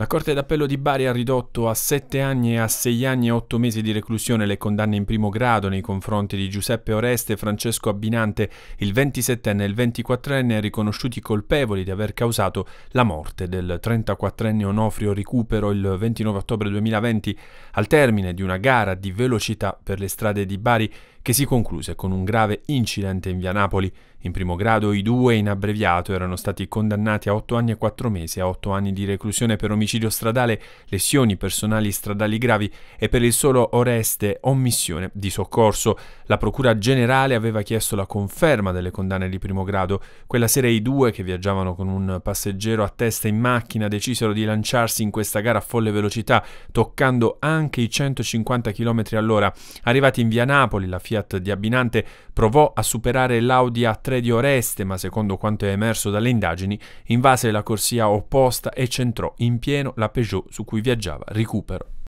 La Corte d'Appello di Bari ha ridotto a 7 anni e a 6 anni e 8 mesi di reclusione le condanne in primo grado nei confronti di Giuseppe Oreste e Francesco Abbinante, il 27enne e il 24enne riconosciuti colpevoli di aver causato la morte del 34enne Onofrio Ricupero il 29 ottobre 2020 al termine di una gara di velocità per le strade di Bari che si concluse con un grave incidente in via Napoli. In primo grado i due in abbreviato erano stati condannati a 8 anni e 4 mesi, a 8 anni di reclusione per omicidio stradale, lesioni personali stradali gravi e per il solo Oreste omissione di soccorso. La Procura Generale aveva chiesto la conferma delle condanne di primo grado. Quella sera i due, che viaggiavano con un passeggero a testa in macchina, decisero di lanciarsi in questa gara a folle velocità, toccando anche i 150 km all'ora. Arrivati in via Napoli, la Fiat Fiat di Abinante provò a superare l'Audi A3 di Oreste, ma secondo quanto è emerso dalle indagini, invase la corsia opposta e centrò in pieno la Peugeot su cui viaggiava Recupero.